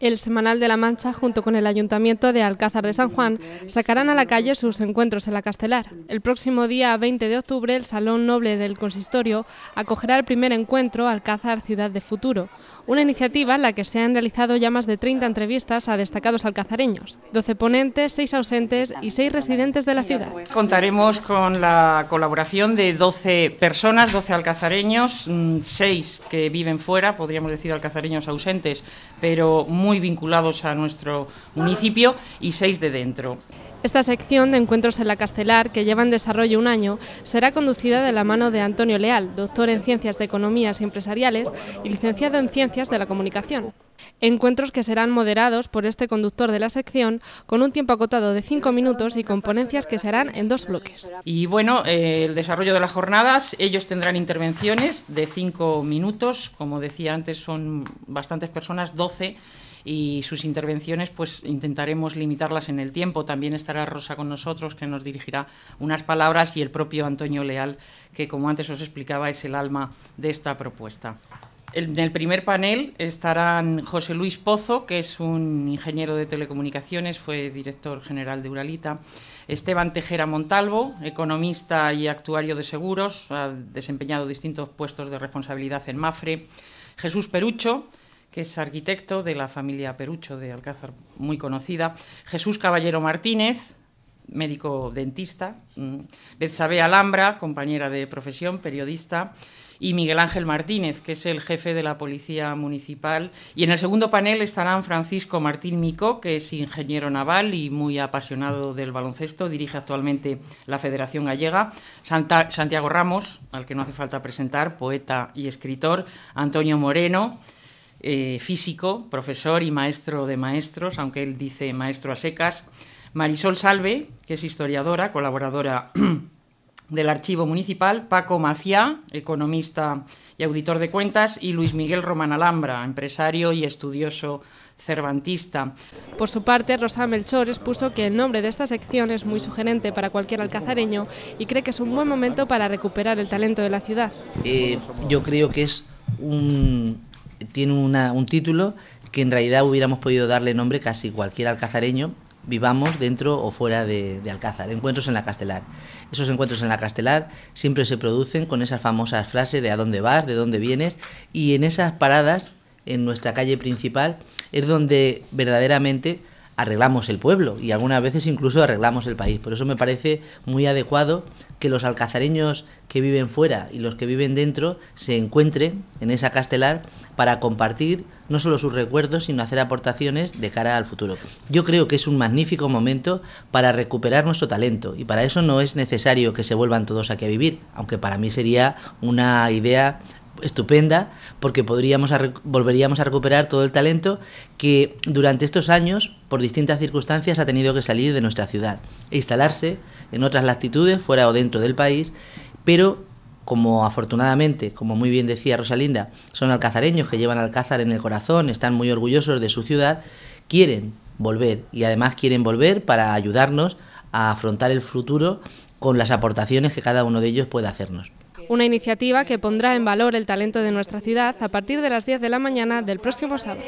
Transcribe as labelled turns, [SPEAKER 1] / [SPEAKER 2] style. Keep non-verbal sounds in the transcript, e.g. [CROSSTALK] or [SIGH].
[SPEAKER 1] El Semanal de la Mancha, junto con el Ayuntamiento de Alcázar de San Juan, sacarán a la calle sus encuentros en la Castelar. El próximo día 20 de octubre, el Salón Noble del Consistorio acogerá el primer encuentro Alcázar Ciudad de Futuro, una iniciativa en la que se han realizado ya más de 30 entrevistas a destacados alcazareños, 12 ponentes, 6 ausentes y 6 residentes de la ciudad.
[SPEAKER 2] Contaremos con la colaboración de 12 personas, 12 alcazareños, 6 mm, que viven fuera, podríamos decir alcazareños ausentes, pero muy vinculados a nuestro municipio y seis de dentro.
[SPEAKER 1] Esta sección de Encuentros en la Castelar, que lleva en desarrollo un año, será conducida de la mano de Antonio Leal, doctor en Ciencias de Economías y Empresariales y licenciado en Ciencias de la Comunicación. Encuentros que serán moderados por este conductor de la sección con un tiempo acotado de cinco minutos y con ponencias que serán en dos bloques.
[SPEAKER 2] Y bueno, eh, el desarrollo de las jornadas, ellos tendrán intervenciones de cinco minutos, como decía antes son bastantes personas, doce, y sus intervenciones pues intentaremos limitarlas en el tiempo. También estará Rosa con nosotros que nos dirigirá unas palabras y el propio Antonio Leal que como antes os explicaba es el alma de esta propuesta. En el primer panel estarán José Luis Pozo, que es un ingeniero de telecomunicaciones, fue director general de Uralita, Esteban Tejera Montalvo, economista y actuario de seguros, ha desempeñado distintos puestos de responsabilidad en Mafre, Jesús Perucho, que es arquitecto de la familia Perucho de Alcázar, muy conocida, Jesús Caballero Martínez, médico dentista, mm, Betsabe Alhambra, compañera de profesión, periodista, y Miguel Ángel Martínez, que es el jefe de la Policía Municipal. Y en el segundo panel estarán Francisco Martín Mico, que es ingeniero naval y muy apasionado del baloncesto, dirige actualmente la Federación Gallega, Santiago Ramos, al que no hace falta presentar, poeta y escritor, Antonio Moreno, eh, físico, profesor y maestro de maestros, aunque él dice maestro a secas, Marisol Salve, que es historiadora, colaboradora [CLEARS THROAT] del Archivo Municipal, Paco Maciá, economista y auditor de cuentas, y Luis Miguel Román Alhambra, empresario y estudioso cervantista.
[SPEAKER 1] Por su parte, Rosa Melchor expuso que el nombre de esta sección es muy sugerente para cualquier alcazareño y cree que es un buen momento para recuperar el talento de la ciudad.
[SPEAKER 3] Eh, yo creo que es un, tiene un título que en realidad hubiéramos podido darle nombre casi cualquier alcazareño vivamos dentro o fuera de, de, Alcázar, encuentros en la Castelar. Esos encuentros en la Castelar siempre se producen con esas famosas frases de a dónde vas, de dónde vienes, y en esas paradas, en nuestra calle principal, es donde verdaderamente arreglamos el pueblo y algunas veces incluso arreglamos el país. Por eso me parece muy adecuado que los alcazareños que viven fuera y los que viven dentro se encuentren en esa castelar para compartir no solo sus recuerdos, sino hacer aportaciones de cara al futuro. Yo creo que es un magnífico momento para recuperar nuestro talento y para eso no es necesario que se vuelvan todos aquí a vivir, aunque para mí sería una idea estupenda porque podríamos volveríamos a recuperar todo el talento que durante estos años, por distintas circunstancias, ha tenido que salir de nuestra ciudad e instalarse en otras latitudes, fuera o dentro del país, pero como afortunadamente, como muy bien decía Rosalinda, son alcazareños que llevan Alcázar en el corazón, están muy orgullosos de su ciudad, quieren volver y además quieren volver para ayudarnos a afrontar el futuro con las aportaciones que cada uno de ellos puede hacernos
[SPEAKER 1] una iniciativa que pondrá en valor el talento de nuestra ciudad a partir de las 10 de la mañana del próximo sábado.